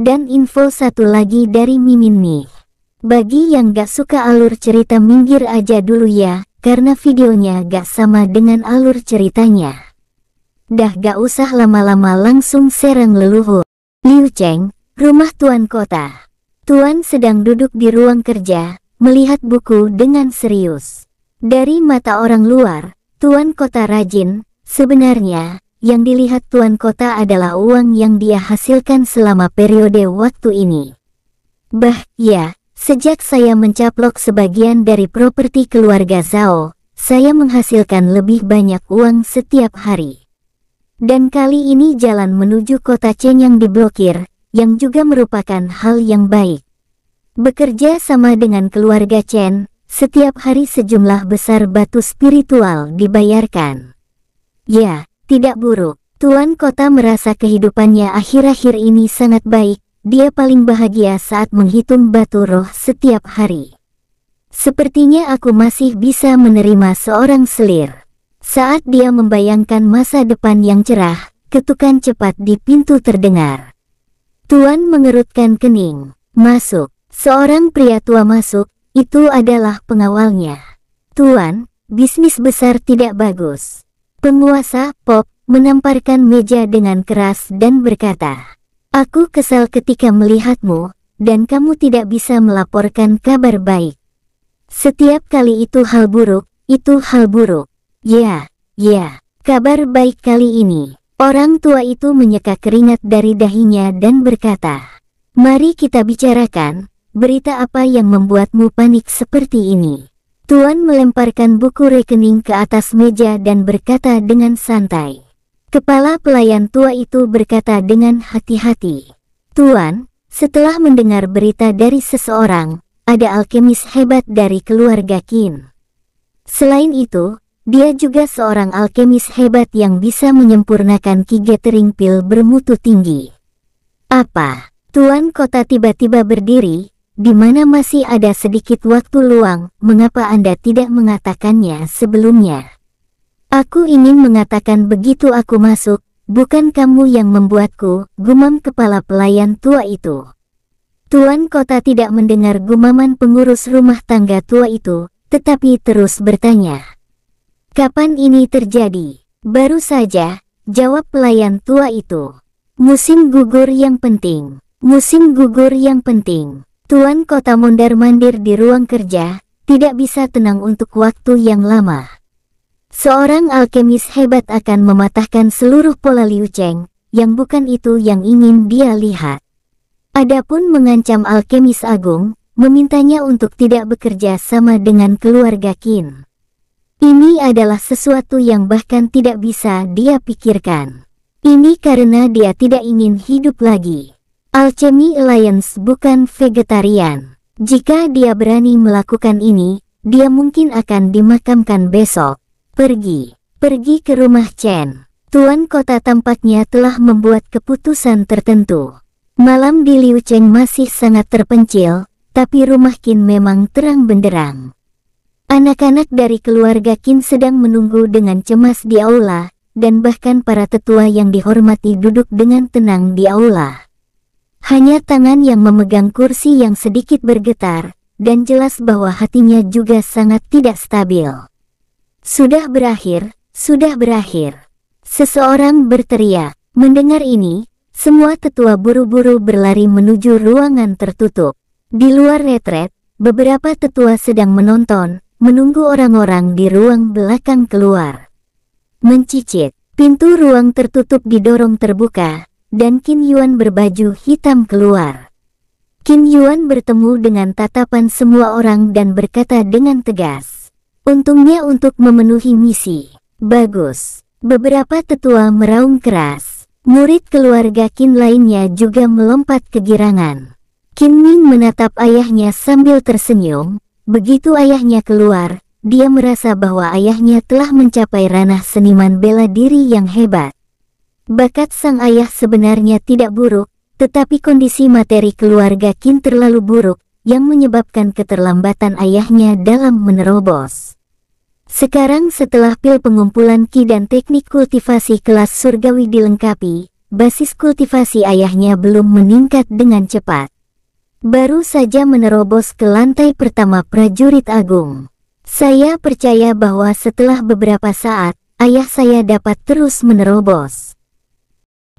Dan info satu lagi dari Mimin nih. Bagi yang gak suka alur cerita minggir aja dulu ya, karena videonya gak sama dengan alur ceritanya. Dah gak usah lama-lama langsung serang leluhur. Liu Cheng, rumah tuan kota. Tuan sedang duduk di ruang kerja, melihat buku dengan serius. Dari mata orang luar, tuan kota rajin, sebenarnya, yang dilihat tuan kota adalah uang yang dia hasilkan selama periode waktu ini. Bah, ya, sejak saya mencaplok sebagian dari properti keluarga Zhao, saya menghasilkan lebih banyak uang setiap hari. Dan kali ini jalan menuju kota Chen yang diblokir, yang juga merupakan hal yang baik. Bekerja sama dengan keluarga Chen, setiap hari sejumlah besar batu spiritual dibayarkan. Ya, tidak buruk. Tuan kota merasa kehidupannya akhir-akhir ini sangat baik, dia paling bahagia saat menghitung batu roh setiap hari. Sepertinya aku masih bisa menerima seorang selir. Saat dia membayangkan masa depan yang cerah, ketukan cepat di pintu terdengar. Tuan mengerutkan kening, masuk. Seorang pria tua masuk, itu adalah pengawalnya. Tuan, bisnis besar tidak bagus. Penguasa Pop menamparkan meja dengan keras dan berkata, Aku kesal ketika melihatmu, dan kamu tidak bisa melaporkan kabar baik. Setiap kali itu hal buruk, itu hal buruk. Ya, ya, kabar baik kali ini. Orang tua itu menyeka keringat dari dahinya dan berkata, Mari kita bicarakan, berita apa yang membuatmu panik seperti ini. Tuan melemparkan buku rekening ke atas meja dan berkata dengan santai. Kepala pelayan tua itu berkata dengan hati-hati. Tuan, setelah mendengar berita dari seseorang, ada alkemis hebat dari keluarga Kin. Selain itu, dia juga seorang alkemis hebat yang bisa menyempurnakan ki gathering pil bermutu tinggi. Apa? Tuan kota tiba-tiba berdiri, di mana masih ada sedikit waktu luang, mengapa Anda tidak mengatakannya sebelumnya? Aku ingin mengatakan begitu aku masuk, bukan kamu yang membuatku, gumam kepala pelayan tua itu. Tuan kota tidak mendengar gumaman pengurus rumah tangga tua itu, tetapi terus bertanya. Kapan ini terjadi? Baru saja, jawab pelayan tua itu. Musim gugur yang penting. Musim gugur yang penting. Tuan kota mondar-mandir di ruang kerja, tidak bisa tenang untuk waktu yang lama. Seorang alkemis hebat akan mematahkan seluruh pola Liu Cheng, yang bukan itu yang ingin dia lihat. Adapun mengancam alkemis agung, memintanya untuk tidak bekerja sama dengan keluarga Qin. Ini adalah sesuatu yang bahkan tidak bisa dia pikirkan. Ini karena dia tidak ingin hidup lagi. Alchemy Alliance bukan vegetarian. Jika dia berani melakukan ini, dia mungkin akan dimakamkan besok. Pergi. Pergi ke rumah Chen. Tuan kota tampaknya telah membuat keputusan tertentu. Malam di Liu Cheng masih sangat terpencil, tapi rumah Qin memang terang benderang. Anak-anak dari keluarga Qin sedang menunggu dengan cemas di aula, dan bahkan para tetua yang dihormati duduk dengan tenang di aula. Hanya tangan yang memegang kursi yang sedikit bergetar, dan jelas bahwa hatinya juga sangat tidak stabil. Sudah berakhir, sudah berakhir. Seseorang berteriak, mendengar ini, semua tetua buru-buru berlari menuju ruangan tertutup. Di luar retret, beberapa tetua sedang menonton, menunggu orang-orang di ruang belakang keluar. Mencicit, pintu ruang tertutup didorong terbuka, dan Qin Yuan berbaju hitam keluar. Qin Yuan bertemu dengan tatapan semua orang dan berkata dengan tegas, Untungnya untuk memenuhi misi. Bagus. Beberapa tetua meraung keras. Murid keluarga Qin lainnya juga melompat kegirangan. Qin Ming menatap ayahnya sambil tersenyum. Begitu ayahnya keluar, dia merasa bahwa ayahnya telah mencapai ranah seniman bela diri yang hebat. Bakat sang ayah sebenarnya tidak buruk, tetapi kondisi materi keluarga Qin terlalu buruk, yang menyebabkan keterlambatan ayahnya dalam menerobos. Sekarang setelah pil pengumpulan ki dan teknik kultivasi kelas surgawi dilengkapi, basis kultivasi ayahnya belum meningkat dengan cepat. Baru saja menerobos ke lantai pertama prajurit agung. Saya percaya bahwa setelah beberapa saat, ayah saya dapat terus menerobos.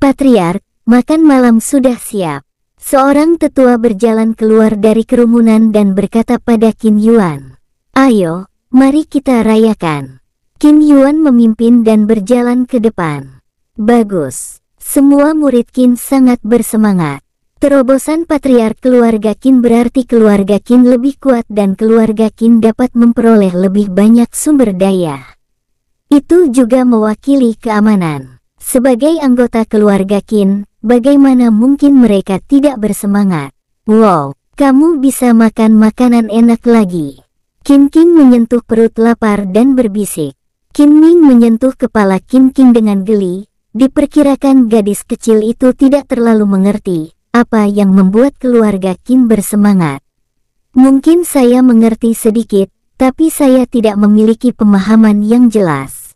Patriark, makan malam sudah siap. Seorang tetua berjalan keluar dari kerumunan dan berkata pada Qin Yuan, Ayo, mari kita rayakan. Qin Yuan memimpin dan berjalan ke depan. Bagus, semua murid Qin sangat bersemangat. Terobosan patriark keluarga Qin berarti keluarga Qin lebih kuat dan keluarga Qin dapat memperoleh lebih banyak sumber daya. Itu juga mewakili keamanan. Sebagai anggota keluarga Kin, bagaimana mungkin mereka tidak bersemangat? Wow, kamu bisa makan makanan enak lagi. Kin King menyentuh perut lapar dan berbisik. Kin Ming menyentuh kepala Kin King dengan geli. Diperkirakan gadis kecil itu tidak terlalu mengerti apa yang membuat keluarga Kin bersemangat. Mungkin saya mengerti sedikit, tapi saya tidak memiliki pemahaman yang jelas.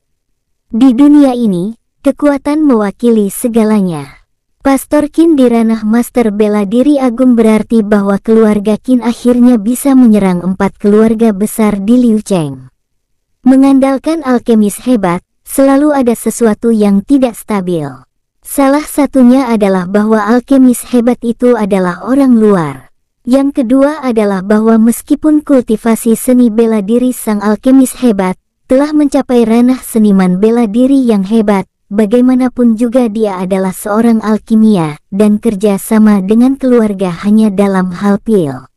Di dunia ini, Kekuatan mewakili segalanya. Pastor Kin di ranah Master Bela Diri Agung berarti bahwa keluarga Kin akhirnya bisa menyerang empat keluarga besar di Liu Cheng. Mengandalkan alkemis hebat, selalu ada sesuatu yang tidak stabil. Salah satunya adalah bahwa alkemis hebat itu adalah orang luar. Yang kedua adalah bahwa meskipun kultivasi seni bela diri sang alkemis hebat telah mencapai ranah seniman bela diri yang hebat, Bagaimanapun juga dia adalah seorang alkimia, dan kerja sama dengan keluarga hanya dalam hal pil.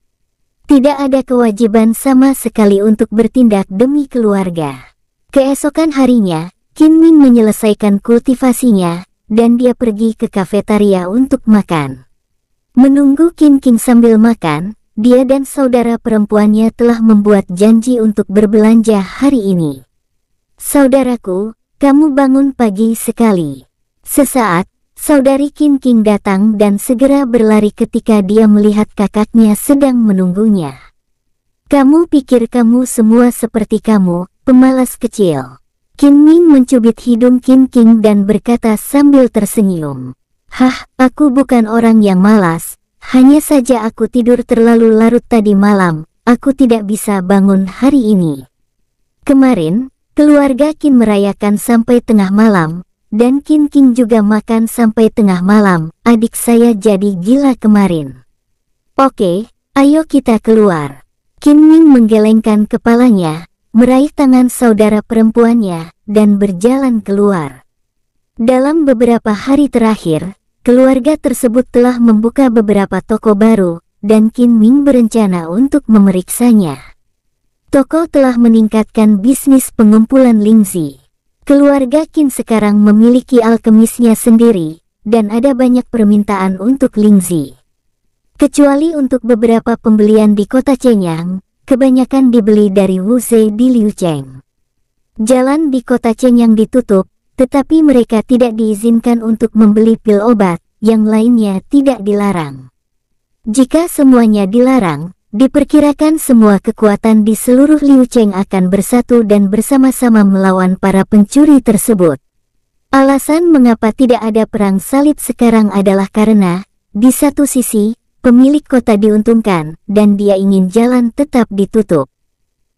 Tidak ada kewajiban sama sekali untuk bertindak demi keluarga. Keesokan harinya, Kim Min menyelesaikan kultivasinya, dan dia pergi ke kafetaria untuk makan. Menunggu Kim King sambil makan, dia dan saudara perempuannya telah membuat janji untuk berbelanja hari ini. Saudaraku, kamu bangun pagi sekali. Sesaat, saudari Kim King datang dan segera berlari ketika dia melihat kakaknya sedang menunggunya. Kamu pikir kamu semua seperti kamu, pemalas kecil. Kim Ming mencubit hidung Kim King dan berkata sambil tersenyum. Hah, aku bukan orang yang malas, hanya saja aku tidur terlalu larut tadi malam, aku tidak bisa bangun hari ini. Kemarin, Keluarga Kim merayakan sampai tengah malam, dan Kim King juga makan sampai tengah malam. Adik saya jadi gila kemarin. Oke, ayo kita keluar. Kim Ming menggelengkan kepalanya, meraih tangan saudara perempuannya, dan berjalan keluar. Dalam beberapa hari terakhir, keluarga tersebut telah membuka beberapa toko baru, dan Kim Ming berencana untuk memeriksanya. Toko telah meningkatkan bisnis pengumpulan lingzi. Keluarga Qin sekarang memiliki alkemisnya sendiri, dan ada banyak permintaan untuk lingzi. Kecuali untuk beberapa pembelian di kota Chenyang, kebanyakan dibeli dari Wuze di Liu Cheng. Jalan di kota Chenyang ditutup, tetapi mereka tidak diizinkan untuk membeli pil obat, yang lainnya tidak dilarang. Jika semuanya dilarang, Diperkirakan semua kekuatan di seluruh Liu Cheng akan bersatu dan bersama-sama melawan para pencuri tersebut. Alasan mengapa tidak ada perang salib sekarang adalah karena, di satu sisi, pemilik kota diuntungkan dan dia ingin jalan tetap ditutup.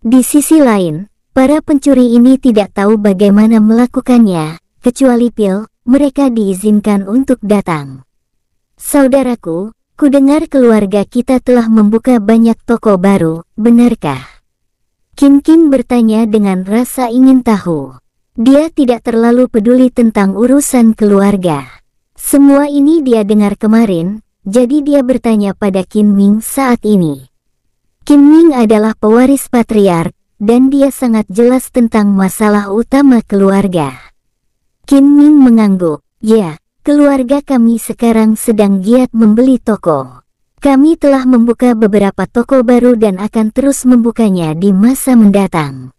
Di sisi lain, para pencuri ini tidak tahu bagaimana melakukannya, kecuali pil, mereka diizinkan untuk datang. Saudaraku, Kudengar keluarga kita telah membuka banyak toko baru, benarkah? Kim Kim bertanya dengan rasa ingin tahu. Dia tidak terlalu peduli tentang urusan keluarga. Semua ini dia dengar kemarin, jadi dia bertanya pada Kim Ming saat ini. Kim Ming adalah pewaris patriark, dan dia sangat jelas tentang masalah utama keluarga. Kim Ming mengangguk, ya, Keluarga kami sekarang sedang giat membeli toko. Kami telah membuka beberapa toko baru dan akan terus membukanya di masa mendatang.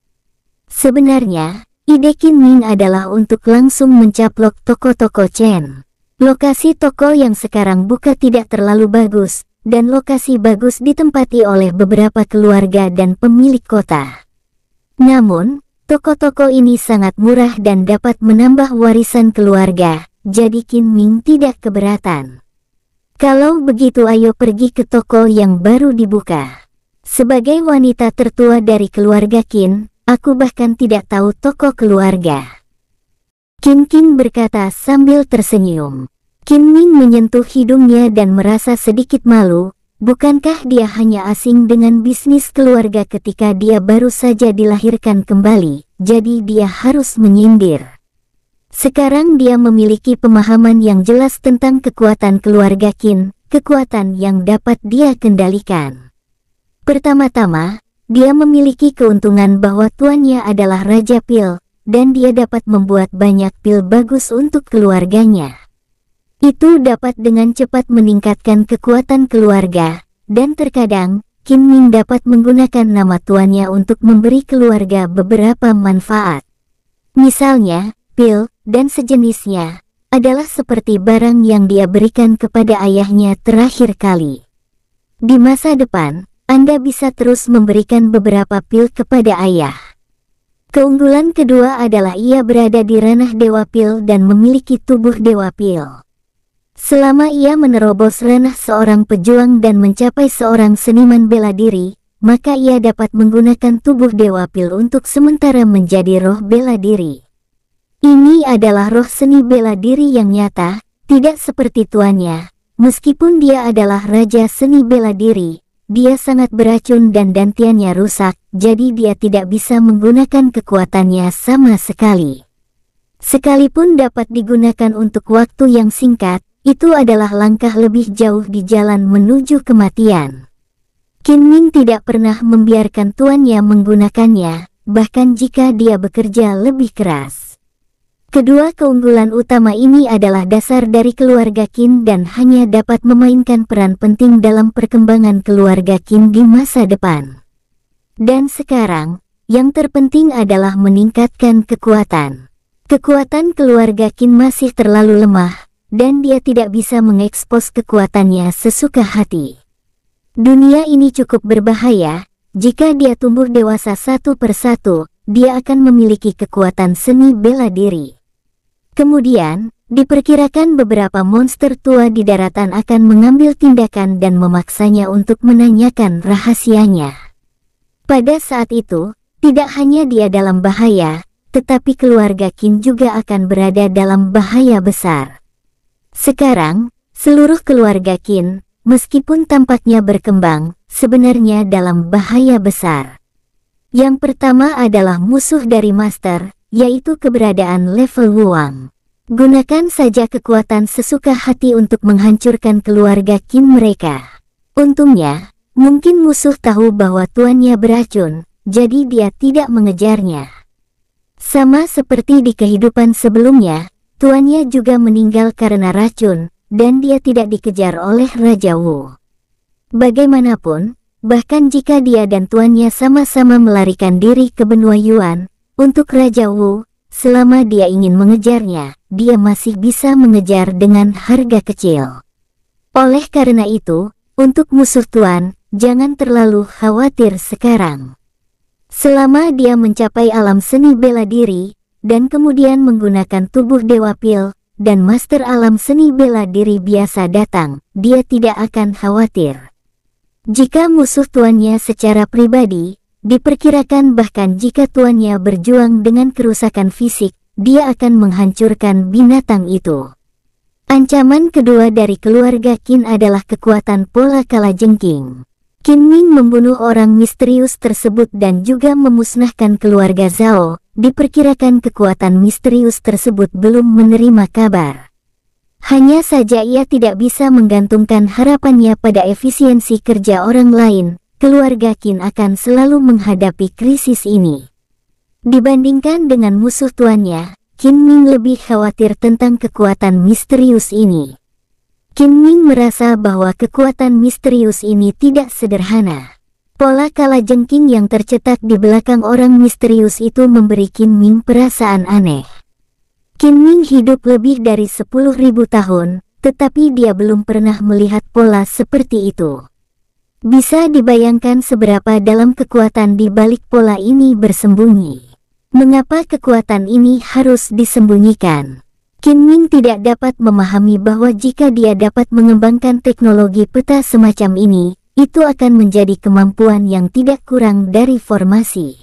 Sebenarnya, ide Qin Ming adalah untuk langsung mencaplok toko-toko Chen. Lokasi toko yang sekarang buka tidak terlalu bagus, dan lokasi bagus ditempati oleh beberapa keluarga dan pemilik kota. Namun, toko-toko ini sangat murah dan dapat menambah warisan keluarga, jadi Kim Ming tidak keberatan. Kalau begitu ayo pergi ke toko yang baru dibuka. Sebagai wanita tertua dari keluarga Kim, aku bahkan tidak tahu toko keluarga. Kim Kim berkata sambil tersenyum. Kim Ming menyentuh hidungnya dan merasa sedikit malu, bukankah dia hanya asing dengan bisnis keluarga ketika dia baru saja dilahirkan kembali, jadi dia harus menyindir. Sekarang dia memiliki pemahaman yang jelas tentang kekuatan keluarga Qin, kekuatan yang dapat dia kendalikan. Pertama-tama, dia memiliki keuntungan bahwa tuannya adalah Raja Pil, dan dia dapat membuat banyak pil bagus untuk keluarganya. Itu dapat dengan cepat meningkatkan kekuatan keluarga, dan terkadang, Qin Ming dapat menggunakan nama tuannya untuk memberi keluarga beberapa manfaat. Misalnya, pil, dan sejenisnya, adalah seperti barang yang dia berikan kepada ayahnya terakhir kali. Di masa depan, Anda bisa terus memberikan beberapa pil kepada ayah. Keunggulan kedua adalah ia berada di ranah dewa pil dan memiliki tubuh dewa pil. Selama ia menerobos ranah seorang pejuang dan mencapai seorang seniman bela diri, maka ia dapat menggunakan tubuh Dewa Pil untuk sementara menjadi roh bela diri. Ini adalah roh seni bela diri yang nyata, tidak seperti tuannya. Meskipun dia adalah raja seni bela diri, dia sangat beracun dan dantiannya rusak, jadi dia tidak bisa menggunakan kekuatannya sama sekali. Sekalipun dapat digunakan untuk waktu yang singkat, itu adalah langkah lebih jauh di jalan menuju kematian. Qin Ming tidak pernah membiarkan tuannya menggunakannya, bahkan jika dia bekerja lebih keras. Kedua keunggulan utama ini adalah dasar dari keluarga Qin dan hanya dapat memainkan peran penting dalam perkembangan keluarga Qin di masa depan. Dan sekarang, yang terpenting adalah meningkatkan kekuatan. Kekuatan keluarga Qin masih terlalu lemah, dan dia tidak bisa mengekspos kekuatannya sesuka hati. Dunia ini cukup berbahaya, jika dia tumbuh dewasa satu persatu, dia akan memiliki kekuatan seni bela diri. Kemudian, diperkirakan beberapa monster tua di daratan akan mengambil tindakan dan memaksanya untuk menanyakan rahasianya. Pada saat itu, tidak hanya dia dalam bahaya, tetapi keluarga Qin juga akan berada dalam bahaya besar. Sekarang, seluruh keluarga Qin, meskipun tampaknya berkembang, sebenarnya dalam bahaya besar. Yang pertama adalah musuh dari Master, yaitu keberadaan level Wuang. Gunakan saja kekuatan sesuka hati untuk menghancurkan keluarga Kim mereka. Untungnya, mungkin musuh tahu bahwa tuannya beracun, jadi dia tidak mengejarnya. Sama seperti di kehidupan sebelumnya, tuannya juga meninggal karena racun, dan dia tidak dikejar oleh Raja Wu. Bagaimanapun, bahkan jika dia dan tuannya sama-sama melarikan diri ke benua Yuan, untuk Raja Wu, selama dia ingin mengejarnya, dia masih bisa mengejar dengan harga kecil. Oleh karena itu, untuk musuh Tuan, jangan terlalu khawatir sekarang. Selama dia mencapai alam seni bela diri, dan kemudian menggunakan tubuh Dewa Pil, dan Master Alam Seni Bela Diri biasa datang, dia tidak akan khawatir. Jika musuh tuannya secara pribadi, Diperkirakan bahkan jika tuannya berjuang dengan kerusakan fisik, dia akan menghancurkan binatang itu. Ancaman kedua dari keluarga Qin adalah kekuatan pola kalajengking. jengking. Qin Ming membunuh orang misterius tersebut dan juga memusnahkan keluarga Zhao. Diperkirakan kekuatan misterius tersebut belum menerima kabar. Hanya saja ia tidak bisa menggantungkan harapannya pada efisiensi kerja orang lain, keluarga Qin akan selalu menghadapi krisis ini. Dibandingkan dengan musuh tuannya, Qin Ming lebih khawatir tentang kekuatan misterius ini. Qin Ming merasa bahwa kekuatan misterius ini tidak sederhana. Pola kalajengking yang tercetak di belakang orang misterius itu memberi Qin Ming perasaan aneh. Qin Ming hidup lebih dari 10.000 tahun, tetapi dia belum pernah melihat pola seperti itu. Bisa dibayangkan seberapa dalam kekuatan di balik pola ini bersembunyi. Mengapa kekuatan ini harus disembunyikan? Kim Ming tidak dapat memahami bahwa jika dia dapat mengembangkan teknologi peta semacam ini, itu akan menjadi kemampuan yang tidak kurang dari formasi.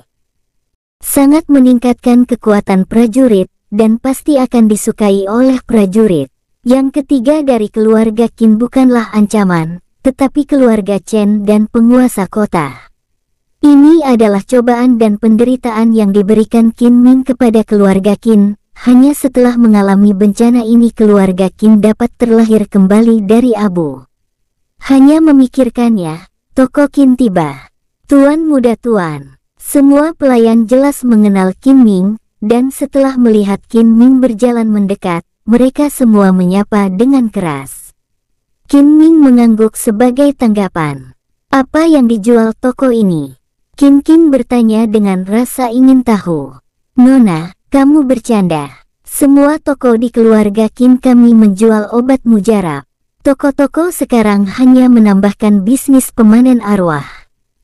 Sangat meningkatkan kekuatan prajurit, dan pasti akan disukai oleh prajurit. Yang ketiga dari keluarga Qin bukanlah ancaman, tetapi keluarga Chen dan penguasa kota. Ini adalah cobaan dan penderitaan yang diberikan Kim Ming kepada keluarga Qin. Hanya setelah mengalami bencana ini keluarga Qin dapat terlahir kembali dari abu. Hanya memikirkannya, toko Qin tiba. Tuan muda tuan, semua pelayan jelas mengenal Kim Ming, dan setelah melihat Kim Ming berjalan mendekat, mereka semua menyapa dengan keras. Kim Ming mengangguk sebagai tanggapan. Apa yang dijual toko ini? Kim Kim bertanya dengan rasa ingin tahu. Nona, kamu bercanda. Semua toko di keluarga Kim kami menjual obat mujarab. Toko-toko sekarang hanya menambahkan bisnis pemanen arwah.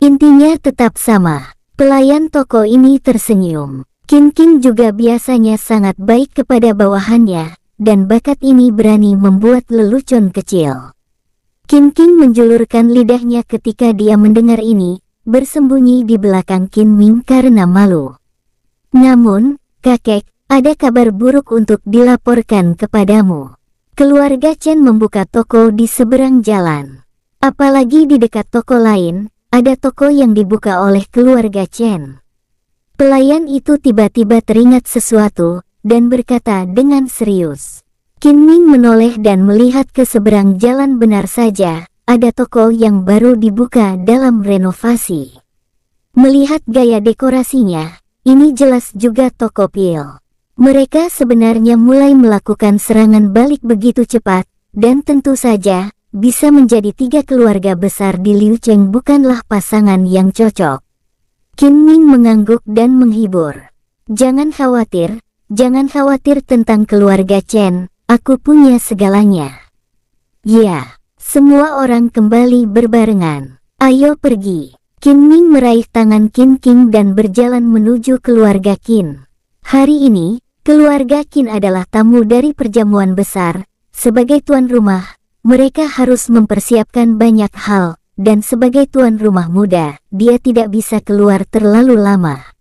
Intinya tetap sama. Pelayan toko ini tersenyum. Kim Kim juga biasanya sangat baik kepada bawahannya, dan bakat ini berani membuat lelucon kecil. Kim King menjulurkan lidahnya ketika dia mendengar ini, bersembunyi di belakang Kim Ming karena malu. Namun, kakek, ada kabar buruk untuk dilaporkan kepadamu. Keluarga Chen membuka toko di seberang jalan. Apalagi di dekat toko lain, ada toko yang dibuka oleh keluarga Chen. Pelayan itu tiba-tiba teringat sesuatu, dan berkata dengan serius. Kim Ming menoleh dan melihat ke seberang jalan benar saja, ada toko yang baru dibuka dalam renovasi. Melihat gaya dekorasinya, ini jelas juga toko pil. Mereka sebenarnya mulai melakukan serangan balik begitu cepat, dan tentu saja, bisa menjadi tiga keluarga besar di Liu Cheng bukanlah pasangan yang cocok. Kim Ming mengangguk dan menghibur. Jangan khawatir, jangan khawatir tentang keluarga Chen, Aku punya segalanya. Ya, semua orang kembali berbarengan. Ayo pergi. Kim Ning meraih tangan Kim King dan berjalan menuju keluarga Kim. Hari ini, keluarga Kim adalah tamu dari perjamuan besar. Sebagai tuan rumah, mereka harus mempersiapkan banyak hal, dan sebagai tuan rumah muda, dia tidak bisa keluar terlalu lama.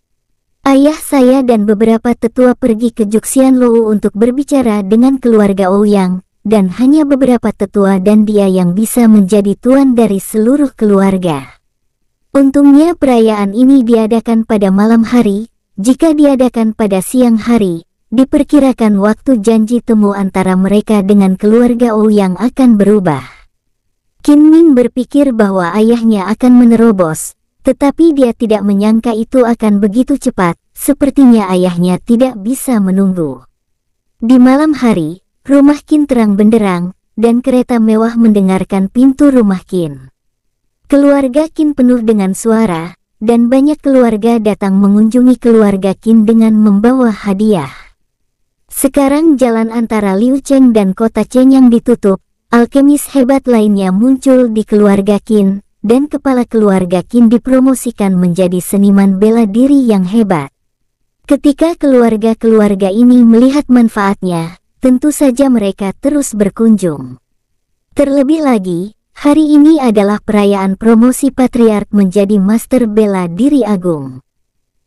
Ayah saya dan beberapa tetua pergi ke Juxian Lou untuk berbicara dengan keluarga Ouyang, dan hanya beberapa tetua dan dia yang bisa menjadi tuan dari seluruh keluarga. Untungnya perayaan ini diadakan pada malam hari, jika diadakan pada siang hari, diperkirakan waktu janji temu antara mereka dengan keluarga Ouyang akan berubah. Kim Ming berpikir bahwa ayahnya akan menerobos, tetapi dia tidak menyangka itu akan begitu cepat, sepertinya ayahnya tidak bisa menunggu. Di malam hari, rumah Kin terang benderang, dan kereta mewah mendengarkan pintu rumah Kin. Keluarga Kin penuh dengan suara, dan banyak keluarga datang mengunjungi keluarga Kin dengan membawa hadiah. Sekarang jalan antara Liu Cheng dan kota Cheng yang ditutup, alkemis hebat lainnya muncul di keluarga Kin, dan kepala keluarga Kim dipromosikan menjadi seniman bela diri yang hebat. Ketika keluarga-keluarga ini melihat manfaatnya, tentu saja mereka terus berkunjung. Terlebih lagi, hari ini adalah perayaan promosi Patriark menjadi Master Bela Diri Agung.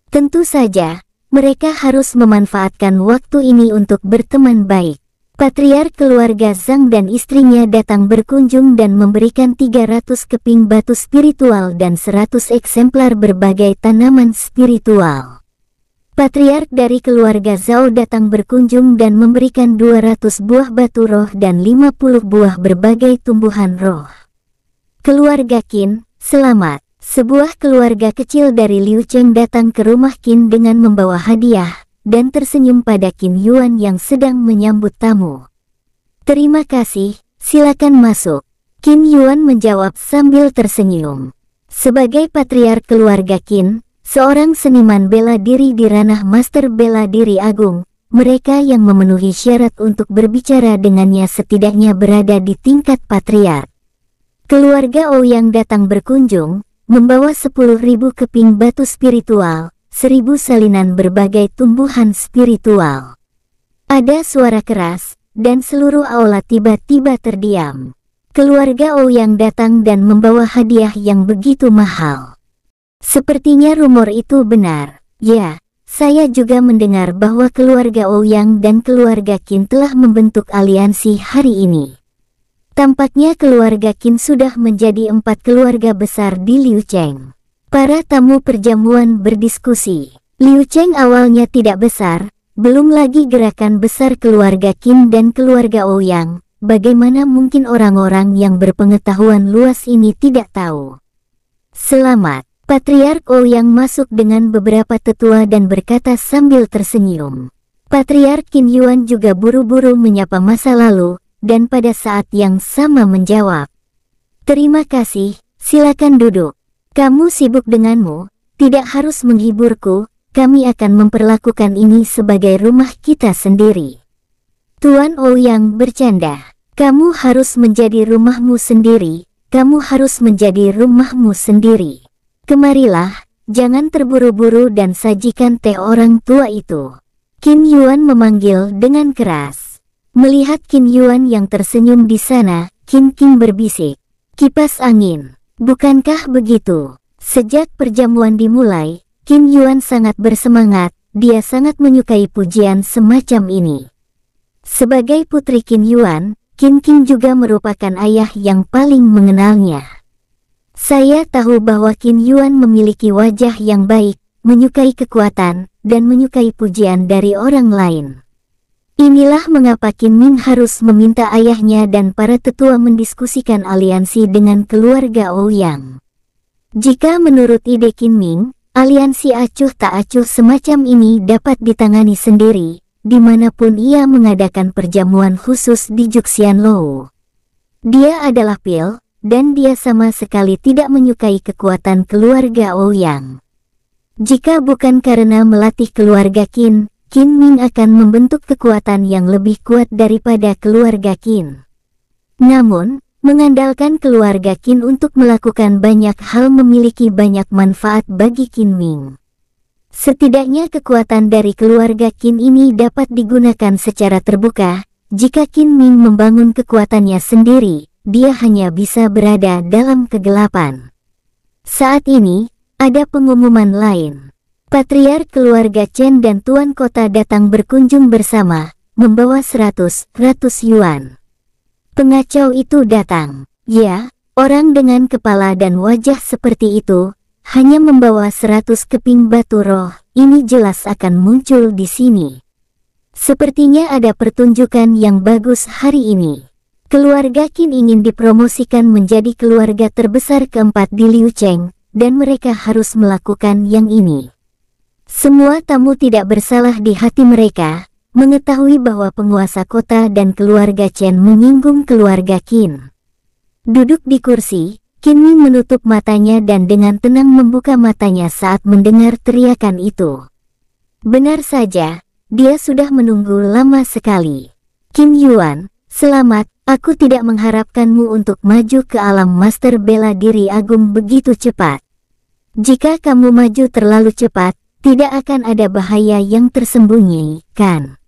Tentu saja, mereka harus memanfaatkan waktu ini untuk berteman baik. Patriar keluarga Zhang dan istrinya datang berkunjung dan memberikan 300 keping batu spiritual dan 100 eksemplar berbagai tanaman spiritual. Patriark dari keluarga Zhao datang berkunjung dan memberikan 200 buah batu roh dan 50 buah berbagai tumbuhan roh. Keluarga Qin, selamat. Sebuah keluarga kecil dari Liu Cheng datang ke rumah Qin dengan membawa hadiah, dan tersenyum pada Qin Yuan yang sedang menyambut tamu. Terima kasih, silakan masuk. Qin Yuan menjawab sambil tersenyum. Sebagai patriark keluarga Qin, seorang seniman bela diri di ranah master bela diri agung, mereka yang memenuhi syarat untuk berbicara dengannya setidaknya berada di tingkat patriark. Keluarga Ou oh yang datang berkunjung, membawa 10.000 keping batu spiritual, seribu salinan berbagai tumbuhan spiritual. Ada suara keras, dan seluruh aula tiba-tiba terdiam. Keluarga Ou yang datang dan membawa hadiah yang begitu mahal. Sepertinya rumor itu benar. Ya, saya juga mendengar bahwa keluarga Ou yang dan keluarga Qin telah membentuk aliansi hari ini. Tampaknya keluarga Qin sudah menjadi empat keluarga besar di Liu Cheng. Para tamu perjamuan berdiskusi. Liu Cheng awalnya tidak besar, belum lagi gerakan besar keluarga Kim dan keluarga Ouyang. Oh Bagaimana mungkin orang-orang yang berpengetahuan luas ini tidak tahu? Selamat, Patriark Ouyang oh masuk dengan beberapa tetua dan berkata sambil tersenyum. Patriark Kim Yuan juga buru-buru menyapa masa lalu, dan pada saat yang sama menjawab. Terima kasih, silakan duduk. Kamu sibuk denganmu, tidak harus menghiburku, kami akan memperlakukan ini sebagai rumah kita sendiri. Tuan Ouyang bercanda, kamu harus menjadi rumahmu sendiri, kamu harus menjadi rumahmu sendiri. Kemarilah, jangan terburu-buru dan sajikan teh orang tua itu. Kim Yuan memanggil dengan keras. Melihat Kim Yuan yang tersenyum di sana, Kim Kim berbisik. Kipas angin. Bukankah begitu? Sejak perjamuan dimulai, Kim Yuan sangat bersemangat, dia sangat menyukai pujian semacam ini. Sebagai putri Kim Yuan, Kim Kim juga merupakan ayah yang paling mengenalnya. Saya tahu bahwa Kim Yuan memiliki wajah yang baik, menyukai kekuatan, dan menyukai pujian dari orang lain. Inilah mengapa Kim Ming harus meminta ayahnya dan para tetua mendiskusikan aliansi dengan keluarga Ouyang. Jika menurut ide Kim Ming, aliansi acuh tak acuh semacam ini dapat ditangani sendiri, dimanapun ia mengadakan perjamuan khusus di Juxian Lou. Dia adalah Pil, dan dia sama sekali tidak menyukai kekuatan keluarga Ouyang. Jika bukan karena melatih keluarga Kim. Qin Min akan membentuk kekuatan yang lebih kuat daripada keluarga Qin. Namun, mengandalkan keluarga Qin untuk melakukan banyak hal memiliki banyak manfaat bagi Qin Ming. Setidaknya kekuatan dari keluarga Qin ini dapat digunakan secara terbuka, jika Qin Ming membangun kekuatannya sendiri, dia hanya bisa berada dalam kegelapan. Saat ini, ada pengumuman lain. Patriar keluarga Chen dan Tuan Kota datang berkunjung bersama, membawa seratus, ratus yuan. Pengacau itu datang. Ya, orang dengan kepala dan wajah seperti itu, hanya membawa seratus keping batu roh, ini jelas akan muncul di sini. Sepertinya ada pertunjukan yang bagus hari ini. Keluarga Qin ingin dipromosikan menjadi keluarga terbesar keempat di Liu Cheng, dan mereka harus melakukan yang ini. Semua tamu tidak bersalah di hati mereka, mengetahui bahwa penguasa kota dan keluarga Chen menyinggung keluarga Qin. Duduk di kursi, Kimi menutup matanya dan dengan tenang membuka matanya saat mendengar teriakan itu. Benar saja, dia sudah menunggu lama sekali. Kim Yuan, selamat, aku tidak mengharapkanmu untuk maju ke alam master bela diri agung begitu cepat. Jika kamu maju terlalu cepat, tidak akan ada bahaya yang tersembunyi, kan?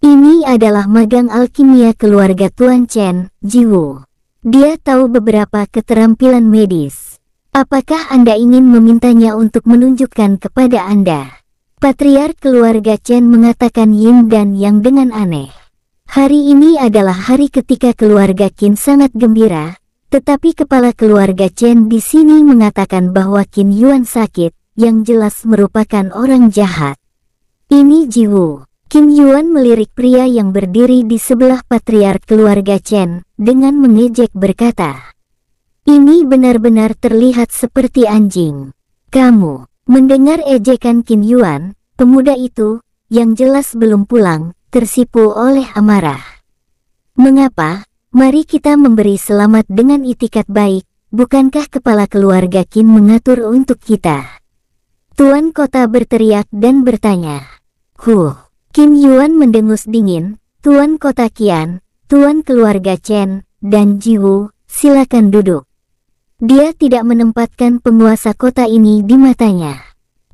Ini adalah magang alkimia keluarga Tuan Chen, Jiwo. Dia tahu beberapa keterampilan medis. Apakah Anda ingin memintanya untuk menunjukkan kepada Anda? Patriar keluarga Chen mengatakan Yin dan Yang dengan aneh. Hari ini adalah hari ketika keluarga Qin sangat gembira, tetapi kepala keluarga Chen di sini mengatakan bahwa Qin Yuan sakit, yang jelas merupakan orang jahat. Ini Jiwu. Kim Yuan melirik pria yang berdiri di sebelah patriark keluarga Chen dengan mengejek berkata, Ini benar-benar terlihat seperti anjing. Kamu, mendengar ejekan Kim Yuan, pemuda itu, yang jelas belum pulang, tersipu oleh amarah. Mengapa? Mari kita memberi selamat dengan itikat baik, bukankah kepala keluarga Kim mengatur untuk kita? Tuan kota berteriak dan bertanya. Huh, Kim Yuan mendengus dingin, Tuan kota Kian, Tuan keluarga Chen, dan Jiwu, silakan duduk. Dia tidak menempatkan penguasa kota ini di matanya.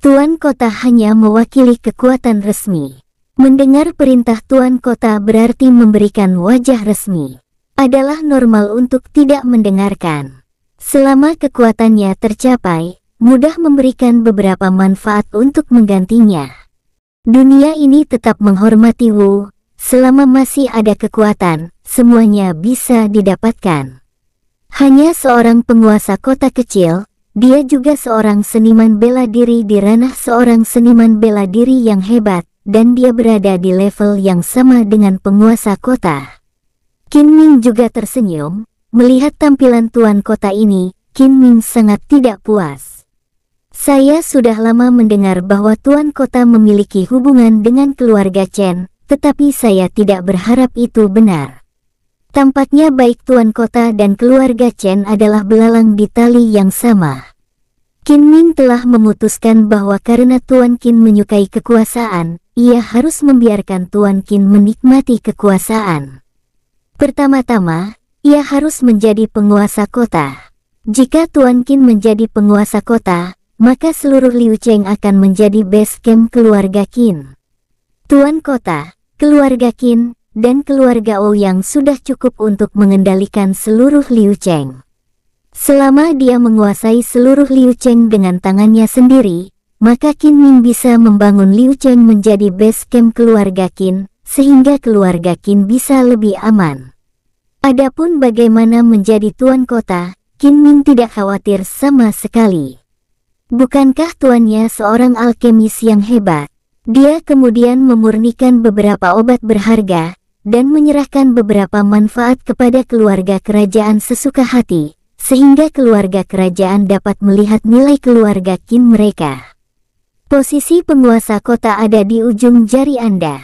Tuan kota hanya mewakili kekuatan resmi. Mendengar perintah tuan kota berarti memberikan wajah resmi. Adalah normal untuk tidak mendengarkan. Selama kekuatannya tercapai, mudah memberikan beberapa manfaat untuk menggantinya. Dunia ini tetap menghormati Wu, selama masih ada kekuatan, semuanya bisa didapatkan. Hanya seorang penguasa kota kecil, dia juga seorang seniman bela diri di ranah seorang seniman bela diri yang hebat, dan dia berada di level yang sama dengan penguasa kota. Qin Ming juga tersenyum, melihat tampilan tuan kota ini, Qin Ming sangat tidak puas. Saya sudah lama mendengar bahwa Tuan Kota memiliki hubungan dengan keluarga Chen, tetapi saya tidak berharap itu benar. Tampaknya baik Tuan Kota dan keluarga Chen adalah belalang di tali yang sama. Qin Ming telah memutuskan bahwa karena Tuan Qin menyukai kekuasaan, ia harus membiarkan Tuan Qin menikmati kekuasaan. Pertama-tama, ia harus menjadi penguasa kota. Jika Tuan Qin menjadi penguasa kota, maka seluruh Liu Cheng akan menjadi base camp keluarga Qin. Tuan kota, keluarga Qin, dan keluarga yang sudah cukup untuk mengendalikan seluruh Liu Cheng. Selama dia menguasai seluruh Liu Cheng dengan tangannya sendiri, maka Qin Ming bisa membangun Liu Cheng menjadi base camp keluarga Qin, sehingga keluarga Qin bisa lebih aman. Adapun bagaimana menjadi tuan kota, Qin Ming tidak khawatir sama sekali. Bukankah tuannya seorang alkemis yang hebat? Dia kemudian memurnikan beberapa obat berharga, dan menyerahkan beberapa manfaat kepada keluarga kerajaan sesuka hati, sehingga keluarga kerajaan dapat melihat nilai keluarga kin mereka. Posisi penguasa kota ada di ujung jari Anda.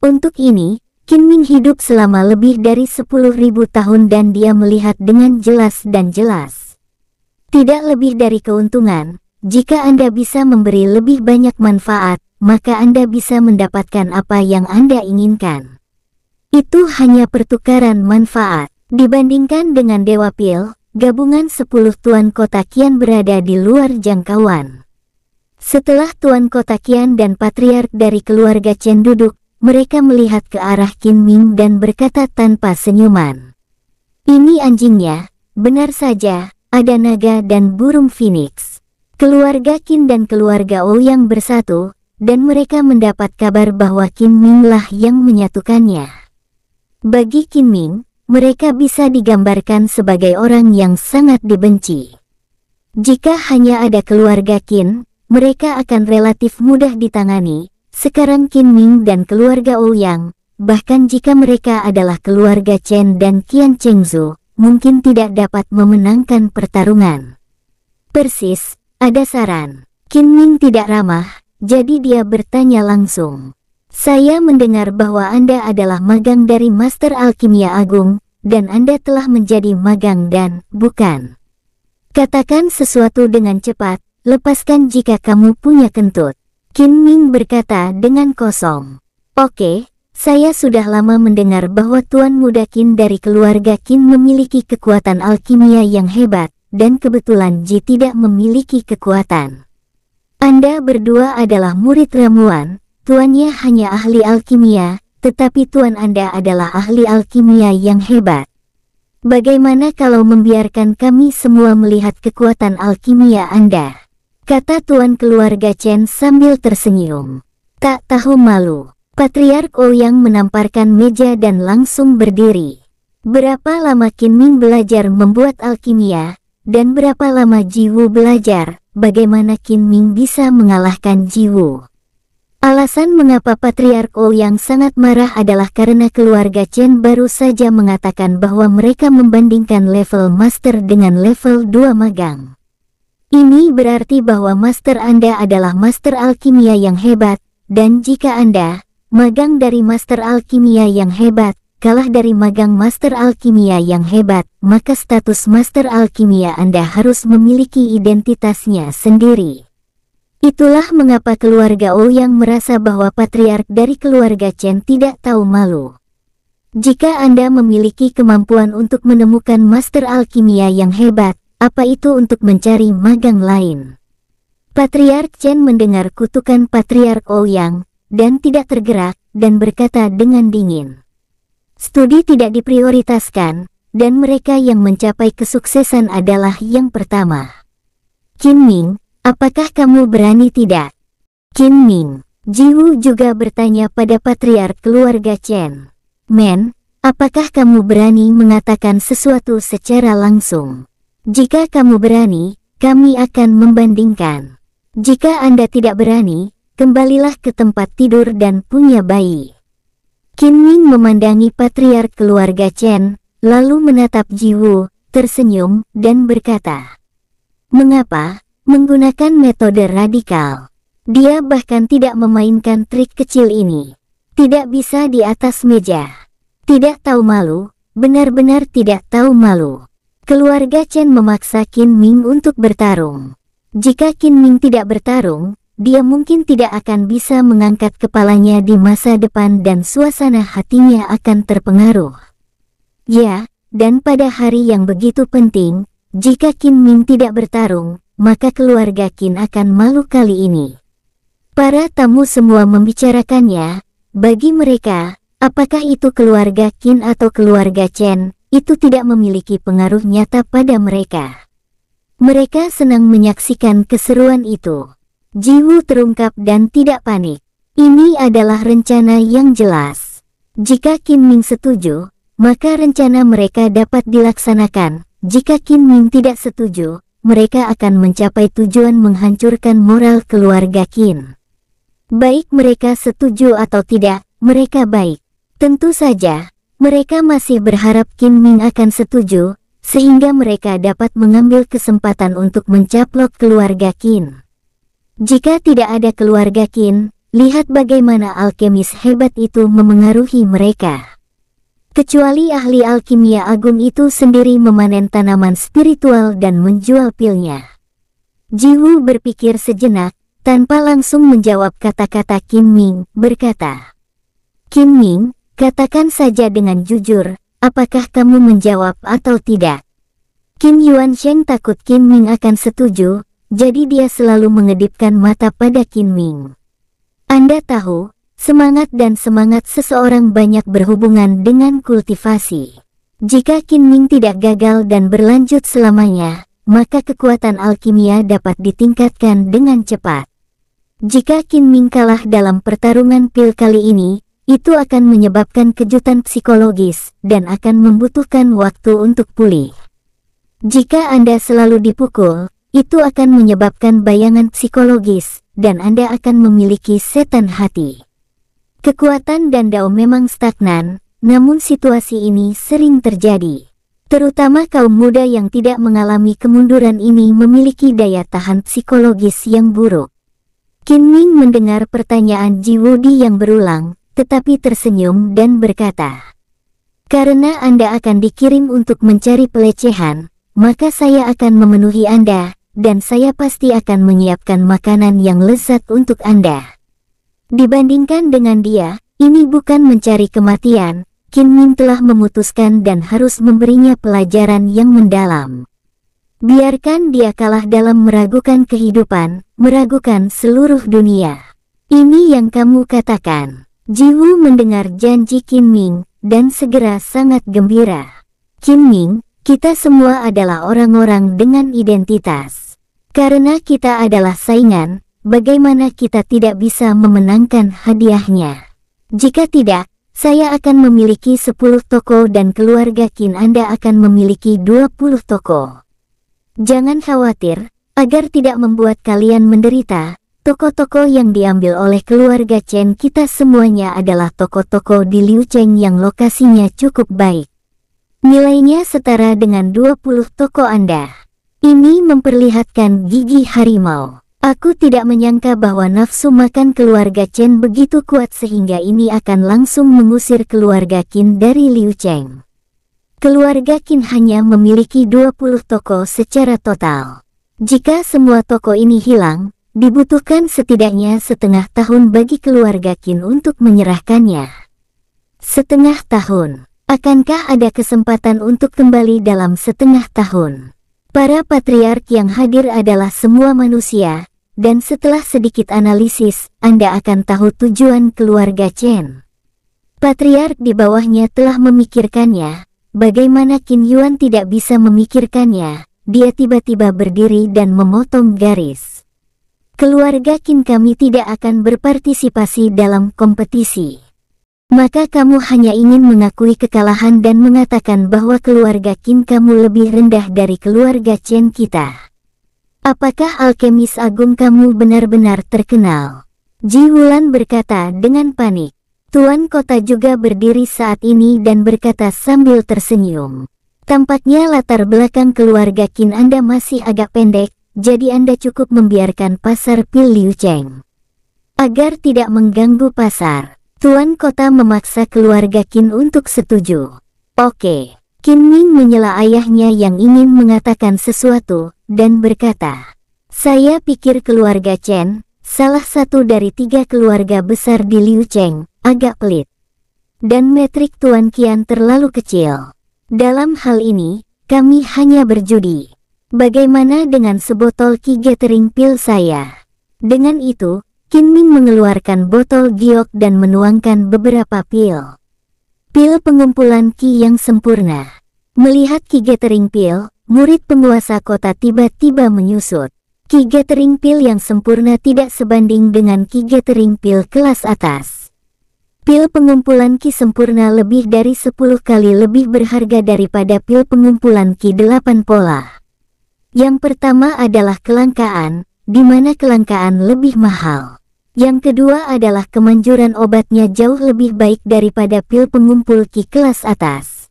Untuk ini, Kin Min hidup selama lebih dari 10.000 tahun dan dia melihat dengan jelas dan jelas. Tidak lebih dari keuntungan, jika Anda bisa memberi lebih banyak manfaat, maka Anda bisa mendapatkan apa yang Anda inginkan. Itu hanya pertukaran manfaat. Dibandingkan dengan Dewa Pil, gabungan 10 Tuan Kota Kian berada di luar jangkauan. Setelah Tuan Kota Kian dan Patriark dari keluarga Chen duduk, mereka melihat ke arah Qin Ming dan berkata tanpa senyuman. Ini anjingnya, benar saja, ada naga dan burung phoenix. Keluarga Qin dan keluarga Ouyang bersatu, dan mereka mendapat kabar bahwa Qin Ming lah yang menyatukannya. Bagi Qin Ming, mereka bisa digambarkan sebagai orang yang sangat dibenci. Jika hanya ada keluarga Qin, mereka akan relatif mudah ditangani. Sekarang Qin Ming dan keluarga Ouyang, bahkan jika mereka adalah keluarga Chen dan Qian Chengzu, mungkin tidak dapat memenangkan pertarungan. Persis, ada saran. Kim Ming tidak ramah, jadi dia bertanya langsung. Saya mendengar bahwa Anda adalah magang dari Master Alkimia Agung, dan Anda telah menjadi magang dan bukan. Katakan sesuatu dengan cepat, lepaskan jika kamu punya kentut. Kim Ming berkata dengan kosong. Oke, saya sudah lama mendengar bahwa Tuan Muda Kim dari keluarga Kim memiliki kekuatan alkimia yang hebat, dan kebetulan Ji tidak memiliki kekuatan. Anda berdua adalah murid ramuan, tuannya hanya ahli alkimia, tetapi tuan Anda adalah ahli alkimia yang hebat. Bagaimana kalau membiarkan kami semua melihat kekuatan alkimia Anda? Kata tuan keluarga Chen sambil tersenyum. Tak tahu malu, Patriark Ouyang menamparkan meja dan langsung berdiri. Berapa lama Qin Ming belajar membuat alkimia, dan berapa lama Wu belajar, bagaimana Qin Ming bisa mengalahkan Wu? Alasan mengapa Patriark O yang sangat marah adalah karena keluarga Chen baru saja mengatakan bahwa mereka membandingkan level Master dengan level 2 magang. Ini berarti bahwa Master Anda adalah Master Alkimia yang hebat, dan jika Anda magang dari Master Alkimia yang hebat, kalah dari magang Master Alkimia yang hebat, maka status Master Alkimia Anda harus memiliki identitasnya sendiri. Itulah mengapa keluarga O yang merasa bahwa patriark dari keluarga Chen tidak tahu malu. Jika Anda memiliki kemampuan untuk menemukan Master Alkimia yang hebat, apa itu untuk mencari magang lain? Patriark Chen mendengar kutukan Patriark Ouyang, dan tidak tergerak, dan berkata dengan dingin. Studi tidak diprioritaskan, dan mereka yang mencapai kesuksesan adalah yang pertama. Qin Ming, apakah kamu berani tidak? Qin Ming, Jiwu juga bertanya pada patriark keluarga Chen. Men, apakah kamu berani mengatakan sesuatu secara langsung? Jika kamu berani, kami akan membandingkan. Jika Anda tidak berani, kembalilah ke tempat tidur dan punya bayi. Qin Ming memandangi patriark keluarga Chen, lalu menatap Ji Wu, tersenyum, dan berkata, Mengapa? Menggunakan metode radikal. Dia bahkan tidak memainkan trik kecil ini. Tidak bisa di atas meja. Tidak tahu malu, benar-benar tidak tahu malu. Keluarga Chen memaksa Qin Ming untuk bertarung. Jika Qin Ming tidak bertarung, dia mungkin tidak akan bisa mengangkat kepalanya di masa depan dan suasana hatinya akan terpengaruh. Ya, dan pada hari yang begitu penting, jika Kim Min tidak bertarung, maka keluarga Kim akan malu kali ini. Para tamu semua membicarakannya, bagi mereka, apakah itu keluarga Kim atau keluarga Chen, itu tidak memiliki pengaruh nyata pada mereka. Mereka senang menyaksikan keseruan itu. Jiwu terungkap dan tidak panik. Ini adalah rencana yang jelas. Jika Kim Ming setuju, maka rencana mereka dapat dilaksanakan. Jika Kim Ming tidak setuju, mereka akan mencapai tujuan menghancurkan moral keluarga Kim. Baik mereka setuju atau tidak, mereka baik. Tentu saja, mereka masih berharap Kim Ming akan setuju, sehingga mereka dapat mengambil kesempatan untuk mencaplok keluarga Kim. Jika tidak ada keluarga Qin, lihat bagaimana alkemis hebat itu memengaruhi mereka. Kecuali ahli alkimia agung itu sendiri memanen tanaman spiritual dan menjual pilnya. Jiwu berpikir sejenak, tanpa langsung menjawab kata-kata Kim Ming, berkata, Kim Ming, katakan saja dengan jujur, apakah kamu menjawab atau tidak? Kim Yuan Sheng takut Kim Ming akan setuju, jadi dia selalu mengedipkan mata pada Qin Ming. Anda tahu, semangat dan semangat seseorang banyak berhubungan dengan kultivasi. Jika Qin Ming tidak gagal dan berlanjut selamanya, maka kekuatan alkimia dapat ditingkatkan dengan cepat. Jika Qin Ming kalah dalam pertarungan pil kali ini, itu akan menyebabkan kejutan psikologis dan akan membutuhkan waktu untuk pulih. Jika Anda selalu dipukul, itu akan menyebabkan bayangan psikologis, dan Anda akan memiliki setan hati. Kekuatan dan dao memang stagnan, namun situasi ini sering terjadi. Terutama kaum muda yang tidak mengalami kemunduran ini memiliki daya tahan psikologis yang buruk. Qin Ming mendengar pertanyaan Ji Wudi yang berulang, tetapi tersenyum dan berkata, Karena Anda akan dikirim untuk mencari pelecehan, maka saya akan memenuhi Anda, dan saya pasti akan menyiapkan makanan yang lezat untuk Anda. Dibandingkan dengan dia, ini bukan mencari kematian, Kim Min telah memutuskan dan harus memberinya pelajaran yang mendalam. Biarkan dia kalah dalam meragukan kehidupan, meragukan seluruh dunia. Ini yang kamu katakan. Jiwu mendengar janji Kim Ming dan segera sangat gembira. Kim Ming, kita semua adalah orang-orang dengan identitas. Karena kita adalah saingan, bagaimana kita tidak bisa memenangkan hadiahnya? Jika tidak, saya akan memiliki 10 toko dan keluarga Kin Anda akan memiliki 20 toko. Jangan khawatir, agar tidak membuat kalian menderita, Toko-toko yang diambil oleh keluarga Chen kita semuanya adalah toko-toko di Liu Cheng yang lokasinya cukup baik. Nilainya setara dengan 20 toko Anda. Ini memperlihatkan gigi harimau. Aku tidak menyangka bahwa nafsu makan keluarga Chen begitu kuat sehingga ini akan langsung mengusir keluarga Qin dari Liu Cheng. Keluarga Qin hanya memiliki 20 toko secara total. Jika semua toko ini hilang, dibutuhkan setidaknya setengah tahun bagi keluarga Qin untuk menyerahkannya. Setengah tahun. Akankah ada kesempatan untuk kembali dalam setengah tahun? Para patriark yang hadir adalah semua manusia, dan setelah sedikit analisis, Anda akan tahu tujuan keluarga Chen. Patriark di bawahnya telah memikirkannya, bagaimana Qin Yuan tidak bisa memikirkannya, dia tiba-tiba berdiri dan memotong garis. Keluarga Qin kami tidak akan berpartisipasi dalam kompetisi maka kamu hanya ingin mengakui kekalahan dan mengatakan bahwa keluarga Qin kamu lebih rendah dari keluarga Chen kita. Apakah alkemis agung kamu benar-benar terkenal? Ji Wulan berkata dengan panik. Tuan kota juga berdiri saat ini dan berkata sambil tersenyum. Tampaknya latar belakang keluarga Qin Anda masih agak pendek, jadi Anda cukup membiarkan pasar Pil Liu Cheng. Agar tidak mengganggu pasar. Tuan kota memaksa keluarga Kin untuk setuju. Oke, Qin Ming menyela ayahnya yang ingin mengatakan sesuatu, dan berkata, Saya pikir keluarga Chen, salah satu dari tiga keluarga besar di Liu Cheng, agak pelit. Dan metrik Tuan Kian terlalu kecil. Dalam hal ini, kami hanya berjudi. Bagaimana dengan sebotol Ki Gathering Pill saya? Dengan itu, Qin Ming mengeluarkan botol giok dan menuangkan beberapa pil. Pil pengumpulan ki yang sempurna. Melihat Qi Gathering Pil, murid penguasa kota tiba-tiba menyusut. Qi Gathering Pil yang sempurna tidak sebanding dengan Qi Gathering Pil kelas atas. Pil pengumpulan ki sempurna lebih dari 10 kali lebih berharga daripada pil pengumpulan ki 8 pola. Yang pertama adalah kelangkaan, di mana kelangkaan lebih mahal. Yang kedua adalah kemanjuran obatnya jauh lebih baik daripada pil pengumpul Ki kelas atas.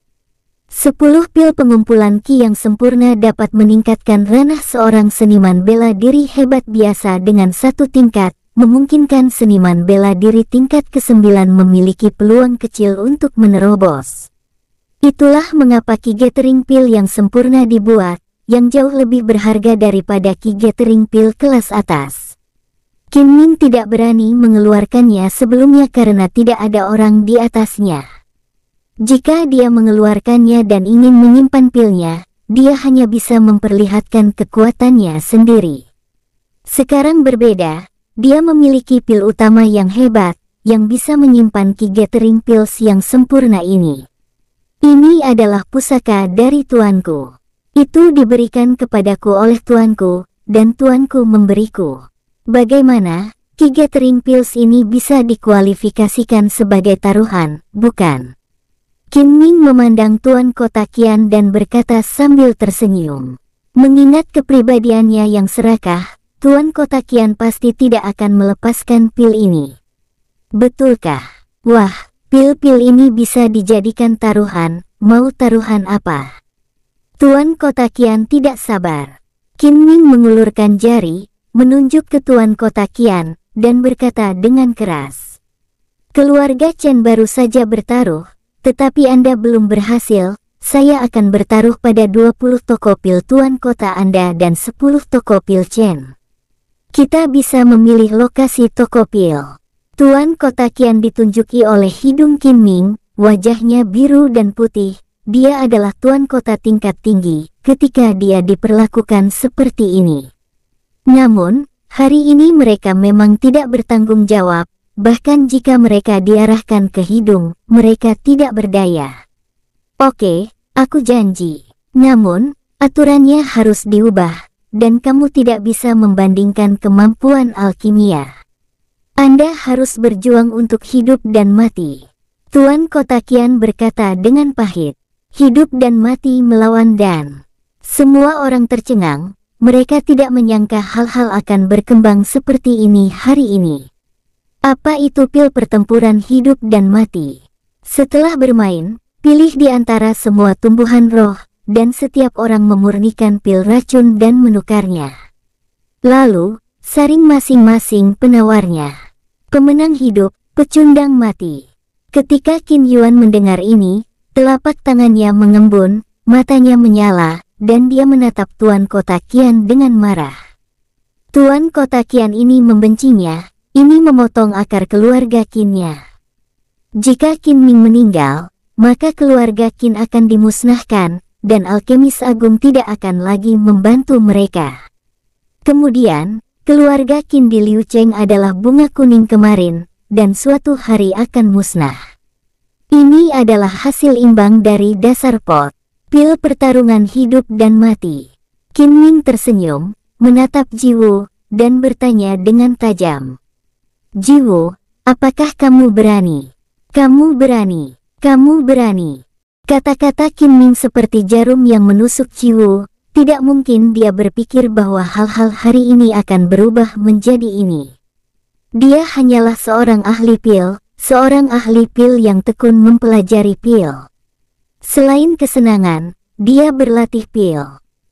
10 pil pengumpulan Ki yang sempurna dapat meningkatkan ranah seorang seniman bela diri hebat biasa dengan satu tingkat, memungkinkan seniman bela diri tingkat ke-9 memiliki peluang kecil untuk menerobos. Itulah mengapa Ki Gathering Pil yang sempurna dibuat, yang jauh lebih berharga daripada Ki Gathering Pil kelas atas. Kim Ming tidak berani mengeluarkannya sebelumnya karena tidak ada orang di atasnya. Jika dia mengeluarkannya dan ingin menyimpan pilnya, dia hanya bisa memperlihatkan kekuatannya sendiri. Sekarang berbeda, dia memiliki pil utama yang hebat, yang bisa menyimpan Ki Gathering Pills yang sempurna ini. Ini adalah pusaka dari tuanku. Itu diberikan kepadaku oleh tuanku, dan tuanku memberiku. Bagaimana, Ki Gathering Pills ini bisa dikualifikasikan sebagai taruhan, bukan? Kim Ming memandang Tuan Kota Kian dan berkata sambil tersenyum. Mengingat kepribadiannya yang serakah, Tuan Kota Kian pasti tidak akan melepaskan pil ini. Betulkah? Wah, pil-pil ini bisa dijadikan taruhan, mau taruhan apa? Tuan Kota Kian tidak sabar. Kim Ming mengulurkan jari, menunjuk ke Tuan Kota Kian, dan berkata dengan keras. Keluarga Chen baru saja bertaruh, tetapi Anda belum berhasil, saya akan bertaruh pada 20 toko pil Tuan Kota Anda dan 10 toko pil Chen. Kita bisa memilih lokasi toko pil. Tuan Kota Kian ditunjuki oleh hidung Kim Ming, wajahnya biru dan putih, dia adalah tuan kota tingkat tinggi ketika dia diperlakukan seperti ini. Namun, hari ini mereka memang tidak bertanggung jawab, bahkan jika mereka diarahkan ke hidung, mereka tidak berdaya. Oke, aku janji. Namun, aturannya harus diubah, dan kamu tidak bisa membandingkan kemampuan alkimia. Anda harus berjuang untuk hidup dan mati. Tuan Kotakian berkata dengan pahit, hidup dan mati melawan dan semua orang tercengang, mereka tidak menyangka hal-hal akan berkembang seperti ini hari ini. Apa itu pil pertempuran hidup dan mati? Setelah bermain, pilih di antara semua tumbuhan roh, dan setiap orang memurnikan pil racun dan menukarnya. Lalu, saring masing-masing penawarnya. Pemenang hidup, pecundang mati. Ketika Qin Yuan mendengar ini, telapak tangannya mengembun, matanya menyala, dan dia menatap Tuan Kota Kian dengan marah. Tuan Kota Kian ini membencinya, ini memotong akar keluarga Qinnya. Jika Qin Ming meninggal, maka keluarga Qin akan dimusnahkan, dan alkemis agung tidak akan lagi membantu mereka. Kemudian, keluarga Qin di Liu Cheng adalah bunga kuning kemarin, dan suatu hari akan musnah. Ini adalah hasil imbang dari dasar pot. Pil pertarungan hidup dan mati. Kim Ming tersenyum, menatap Jiwo, dan bertanya dengan tajam. Jiwo, apakah kamu berani? Kamu berani, kamu berani. Kata-kata Kim Ming seperti jarum yang menusuk Jiwo, tidak mungkin dia berpikir bahwa hal-hal hari ini akan berubah menjadi ini. Dia hanyalah seorang ahli pil, seorang ahli pil yang tekun mempelajari pil. Selain kesenangan, dia berlatih pil.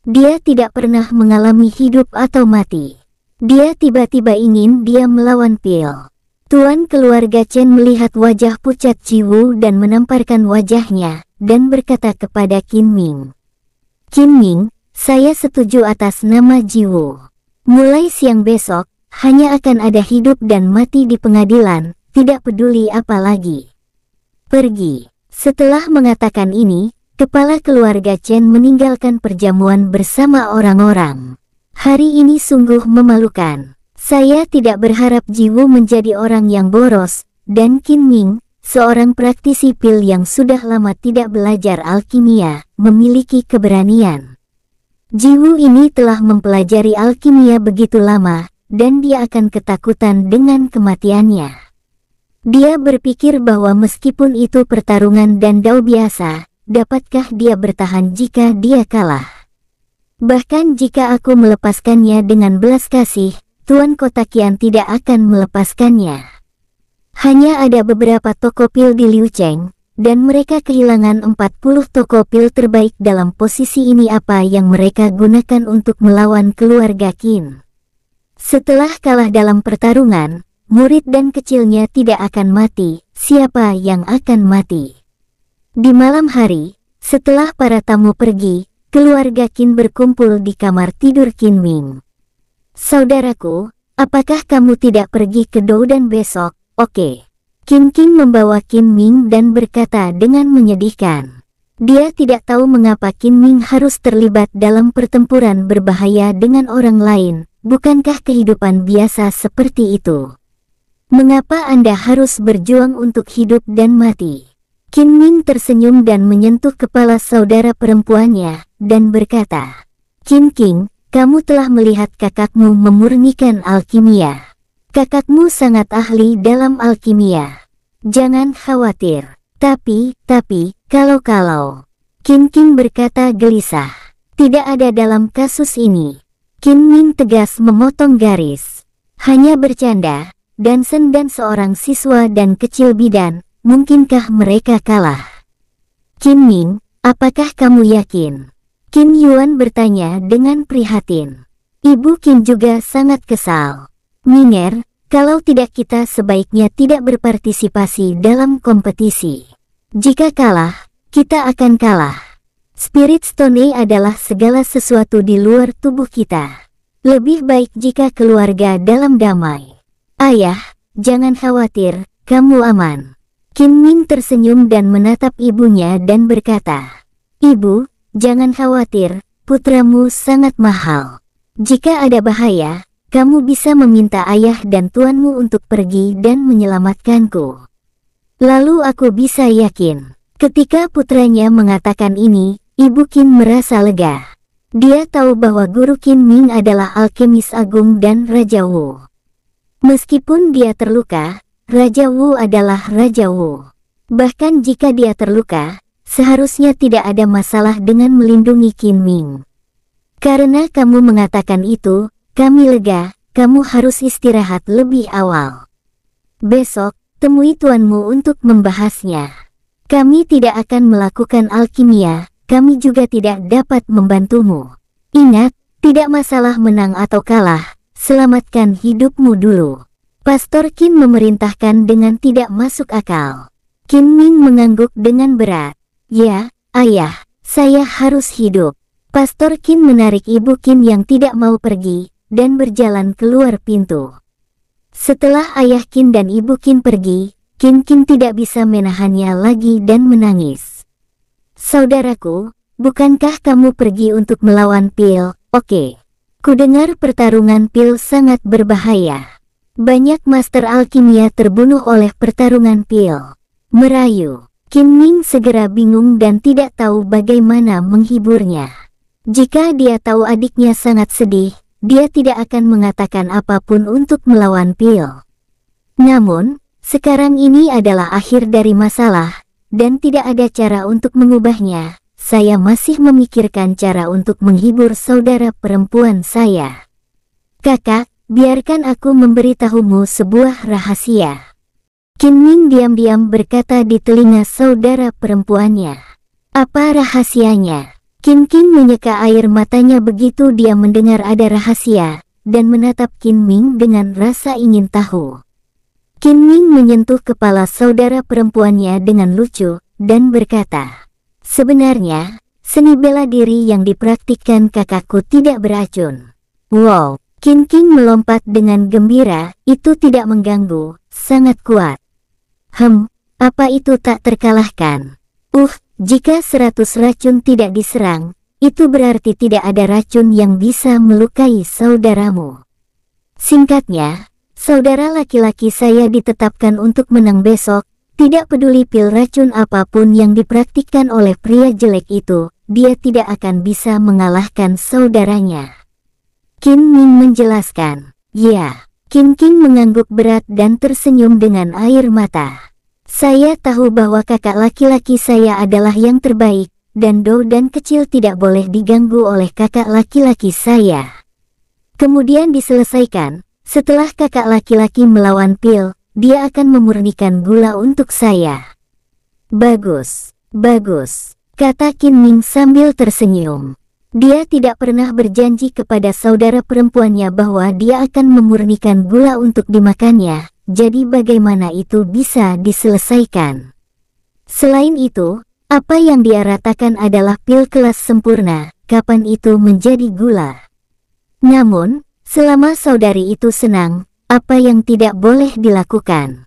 Dia tidak pernah mengalami hidup atau mati. Dia tiba-tiba ingin dia melawan pil. Tuan keluarga Chen melihat wajah pucat Jiwu dan menamparkan wajahnya, dan berkata kepada Qin Ming. Qin Ming, saya setuju atas nama Jiwu. Mulai siang besok, hanya akan ada hidup dan mati di pengadilan, tidak peduli apa lagi. Pergi. Setelah mengatakan ini, kepala keluarga Chen meninggalkan perjamuan bersama orang-orang. Hari ini sungguh memalukan. Saya tidak berharap Jiwu menjadi orang yang boros, dan Qin Ming, seorang praktisi pil yang sudah lama tidak belajar alkimia, memiliki keberanian. Jiwu ini telah mempelajari alkimia begitu lama, dan dia akan ketakutan dengan kematiannya. Dia berpikir bahwa meskipun itu pertarungan dan dao biasa, dapatkah dia bertahan jika dia kalah? Bahkan jika aku melepaskannya dengan belas kasih, Tuan Kotakian tidak akan melepaskannya. Hanya ada beberapa toko pil di Liu Cheng, dan mereka kehilangan 40 toko pil terbaik dalam posisi ini apa yang mereka gunakan untuk melawan keluarga Qin. Setelah kalah dalam pertarungan, murid dan kecilnya tidak akan mati, siapa yang akan mati? Di malam hari, setelah para tamu pergi, keluarga Kin berkumpul di kamar tidur Kin Ming. Saudaraku, apakah kamu tidak pergi ke Dou dan besok? Oke. Qin King membawa Qin Ming dan berkata dengan menyedihkan. Dia tidak tahu mengapa Qin Ming harus terlibat dalam pertempuran berbahaya dengan orang lain, bukankah kehidupan biasa seperti itu? Mengapa Anda harus berjuang untuk hidup dan mati? Qin Ming tersenyum dan menyentuh kepala saudara perempuannya, dan berkata, Qin King, kamu telah melihat kakakmu memurnikan alkimia. Kakakmu sangat ahli dalam alkimia. Jangan khawatir. Tapi, tapi, kalau-kalau. Qin King berkata gelisah. Tidak ada dalam kasus ini. Qin Ming tegas memotong garis. Hanya bercanda, Dansen dan seorang siswa dan kecil bidan, mungkinkah mereka kalah? Kim Ming, apakah kamu yakin? Kim Yuan bertanya dengan prihatin. Ibu Kim juga sangat kesal. Ming'er, kalau tidak kita sebaiknya tidak berpartisipasi dalam kompetisi. Jika kalah, kita akan kalah. Spirit Stone adalah segala sesuatu di luar tubuh kita. Lebih baik jika keluarga dalam damai. Ayah, jangan khawatir, kamu aman. Kim Min tersenyum dan menatap ibunya dan berkata, Ibu, jangan khawatir, putramu sangat mahal. Jika ada bahaya, kamu bisa meminta ayah dan tuanmu untuk pergi dan menyelamatkanku. Lalu aku bisa yakin, ketika putranya mengatakan ini, Ibu Kim merasa lega. Dia tahu bahwa guru Kim Ming adalah alkemis agung dan Raja Wu. Meskipun dia terluka, Raja Wu adalah Raja Wu. Bahkan jika dia terluka, seharusnya tidak ada masalah dengan melindungi Kim Ming. Karena kamu mengatakan itu, kami lega, kamu harus istirahat lebih awal. Besok, temui tuanmu untuk membahasnya. Kami tidak akan melakukan alkimia, kami juga tidak dapat membantumu. Ingat, tidak masalah menang atau kalah, selamatkan hidupmu dulu. Pastor Kim memerintahkan dengan tidak masuk akal. Kim Ming mengangguk dengan berat. Ya, ayah, saya harus hidup. Pastor Kim menarik ibu Kim yang tidak mau pergi, dan berjalan keluar pintu. Setelah ayah Kim dan ibu Kim pergi, Kim Kim tidak bisa menahannya lagi dan menangis. Saudaraku, bukankah kamu pergi untuk melawan Pil, oke? Okay. Kudengar pertarungan pil sangat berbahaya. Banyak master alkimia terbunuh oleh pertarungan pil. Merayu, Kim Ming segera bingung dan tidak tahu bagaimana menghiburnya. Jika dia tahu adiknya sangat sedih, dia tidak akan mengatakan apapun untuk melawan pil. Namun, sekarang ini adalah akhir dari masalah, dan tidak ada cara untuk mengubahnya, saya masih memikirkan cara untuk menghibur saudara perempuan saya. Kakak, biarkan aku memberitahumu sebuah rahasia. Qin Ming diam-diam berkata di telinga saudara perempuannya. Apa rahasianya? Qin Qing menyeka air matanya begitu dia mendengar ada rahasia, dan menatap Qin Ming dengan rasa ingin tahu. Qin Ming menyentuh kepala saudara perempuannya dengan lucu, dan berkata, Sebenarnya, seni bela diri yang dipraktikkan kakakku tidak beracun. Wow, King King melompat dengan gembira, itu tidak mengganggu, sangat kuat. Hem, apa itu tak terkalahkan? Uh, jika seratus racun tidak diserang, itu berarti tidak ada racun yang bisa melukai saudaramu. Singkatnya, saudara laki-laki saya ditetapkan untuk menang besok, tidak peduli pil racun apapun yang dipraktikkan oleh pria jelek itu, dia tidak akan bisa mengalahkan saudaranya. Kim Ming menjelaskan, Ya, Kim Kim mengangguk berat dan tersenyum dengan air mata. Saya tahu bahwa kakak laki-laki saya adalah yang terbaik, dan Dou dan kecil tidak boleh diganggu oleh kakak laki-laki saya. Kemudian diselesaikan, setelah kakak laki-laki melawan Pil, dia akan memurnikan gula untuk saya. Bagus, bagus, kata Kin Ming sambil tersenyum. Dia tidak pernah berjanji kepada saudara perempuannya bahwa dia akan memurnikan gula untuk dimakannya, jadi bagaimana itu bisa diselesaikan. Selain itu, apa yang dia ratakan adalah pil kelas sempurna, kapan itu menjadi gula. Namun, selama saudari itu senang, apa yang tidak boleh dilakukan.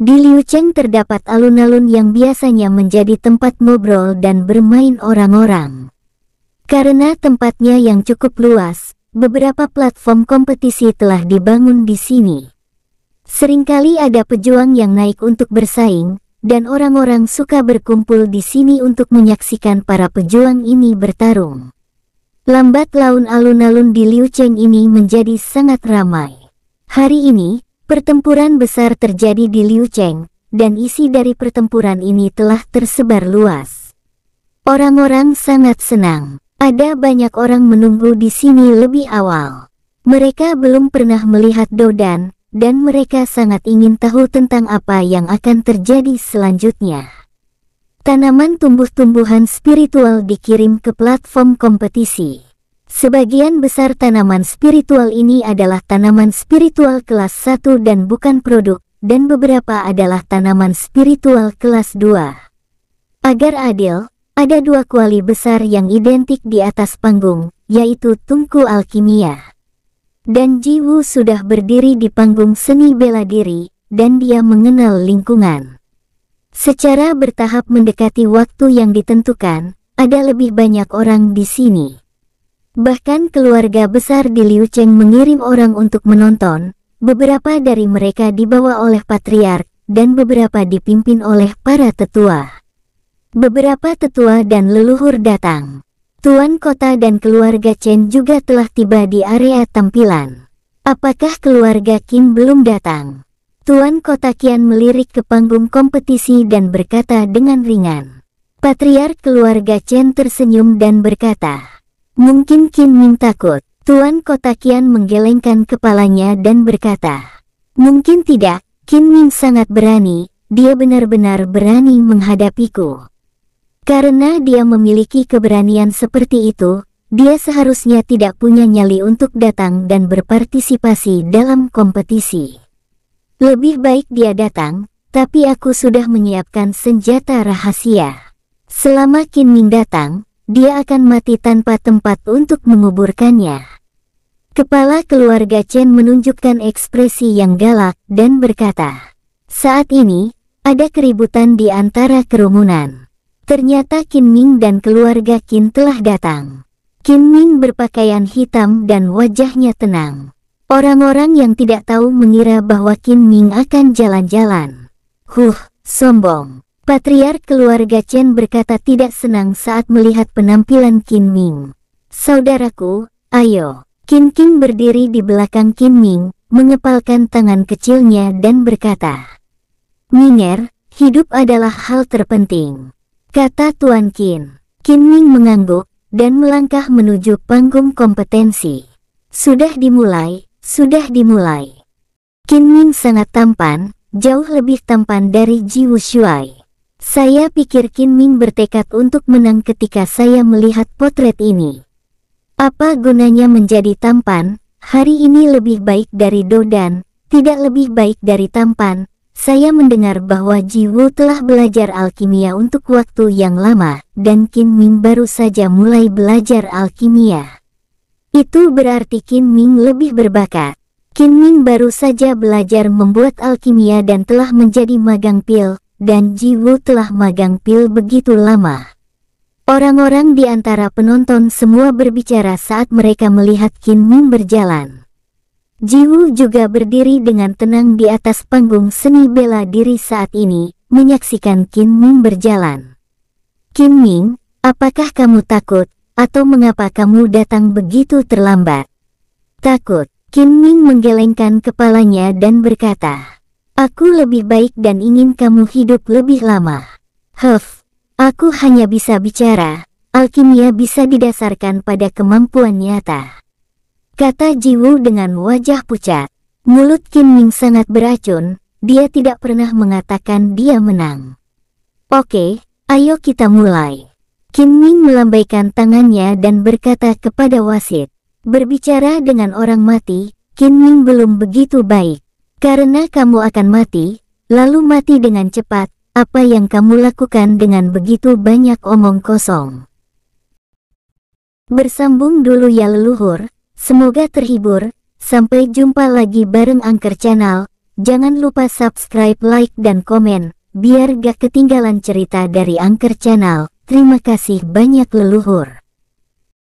Di Liu Cheng terdapat alun-alun yang biasanya menjadi tempat ngobrol dan bermain orang-orang. Karena tempatnya yang cukup luas, beberapa platform kompetisi telah dibangun di sini. Seringkali ada pejuang yang naik untuk bersaing, dan orang-orang suka berkumpul di sini untuk menyaksikan para pejuang ini bertarung. Lambat laun alun-alun di Liu Cheng ini menjadi sangat ramai. Hari ini, pertempuran besar terjadi di Liu Cheng, dan isi dari pertempuran ini telah tersebar luas. Orang-orang sangat senang. Ada banyak orang menunggu di sini lebih awal. Mereka belum pernah melihat Dodan, dan mereka sangat ingin tahu tentang apa yang akan terjadi selanjutnya. Tanaman tumbuh-tumbuhan spiritual dikirim ke platform kompetisi. Sebagian besar tanaman spiritual ini adalah tanaman spiritual kelas 1 dan bukan produk, dan beberapa adalah tanaman spiritual kelas 2. Agar adil, ada dua kuali besar yang identik di atas panggung, yaitu Tungku Alkimia. Dan Jiwu sudah berdiri di panggung seni bela diri, dan dia mengenal lingkungan. Secara bertahap mendekati waktu yang ditentukan, ada lebih banyak orang di sini. Bahkan keluarga besar di Liu Cheng mengirim orang untuk menonton, beberapa dari mereka dibawa oleh patriark dan beberapa dipimpin oleh para tetua. Beberapa tetua dan leluhur datang. Tuan kota dan keluarga Chen juga telah tiba di area tampilan. Apakah keluarga Kim belum datang? Tuan kota Kian melirik ke panggung kompetisi dan berkata dengan ringan. Patriark keluarga Chen tersenyum dan berkata, Mungkin Kim Min takut. Tuan Kota Kian menggelengkan kepalanya dan berkata, Mungkin tidak, Kim Min sangat berani, dia benar-benar berani menghadapiku. Karena dia memiliki keberanian seperti itu, dia seharusnya tidak punya nyali untuk datang dan berpartisipasi dalam kompetisi. Lebih baik dia datang, tapi aku sudah menyiapkan senjata rahasia. Selama Kim Ming datang, dia akan mati tanpa tempat untuk menguburkannya. Kepala keluarga Chen menunjukkan ekspresi yang galak dan berkata, Saat ini, ada keributan di antara kerumunan. Ternyata Qin Ming dan keluarga Qin telah datang. Qin Ming berpakaian hitam dan wajahnya tenang. Orang-orang yang tidak tahu mengira bahwa Qin Ming akan jalan-jalan. Huh, sombong. Patriark keluarga Chen berkata tidak senang saat melihat penampilan Qin Ming. Saudaraku, ayo. Qin King berdiri di belakang Qin Ming, mengepalkan tangan kecilnya dan berkata, Minger, hidup adalah hal terpenting. Kata Tuan Qin. Qin Ming mengangguk dan melangkah menuju panggung kompetensi. Sudah dimulai, sudah dimulai. Qin Ming sangat tampan, jauh lebih tampan dari Ji Wushuai. Saya pikir Qin Ming bertekad untuk menang ketika saya melihat potret ini. Apa gunanya menjadi tampan, hari ini lebih baik dari Dodan, tidak lebih baik dari tampan. Saya mendengar bahwa Ji Wu telah belajar alkimia untuk waktu yang lama, dan Qin Ming baru saja mulai belajar alkimia. Itu berarti Qin Ming lebih berbakat. Qin Ming baru saja belajar membuat alkimia dan telah menjadi magang pil, dan Wu telah magang pil begitu lama. Orang-orang di antara penonton semua berbicara saat mereka melihat Kim Ming berjalan. Wu juga berdiri dengan tenang di atas panggung seni bela diri saat ini, menyaksikan Kim Ming berjalan. Kim Ming, apakah kamu takut, atau mengapa kamu datang begitu terlambat? Takut, Kim Ming menggelengkan kepalanya dan berkata, Aku lebih baik dan ingin kamu hidup lebih lama. Huff, aku hanya bisa bicara. Alkimia bisa didasarkan pada kemampuan nyata. Kata Jiwu dengan wajah pucat. Mulut Kim Ming sangat beracun, dia tidak pernah mengatakan dia menang. Oke, ayo kita mulai. Kim Ming melambaikan tangannya dan berkata kepada wasit. Berbicara dengan orang mati, Kim Ming belum begitu baik. Karena kamu akan mati, lalu mati dengan cepat, apa yang kamu lakukan dengan begitu banyak omong kosong. Bersambung dulu ya leluhur, semoga terhibur, sampai jumpa lagi bareng Angker Channel, jangan lupa subscribe, like, dan komen, biar gak ketinggalan cerita dari Angker Channel. Terima kasih banyak leluhur.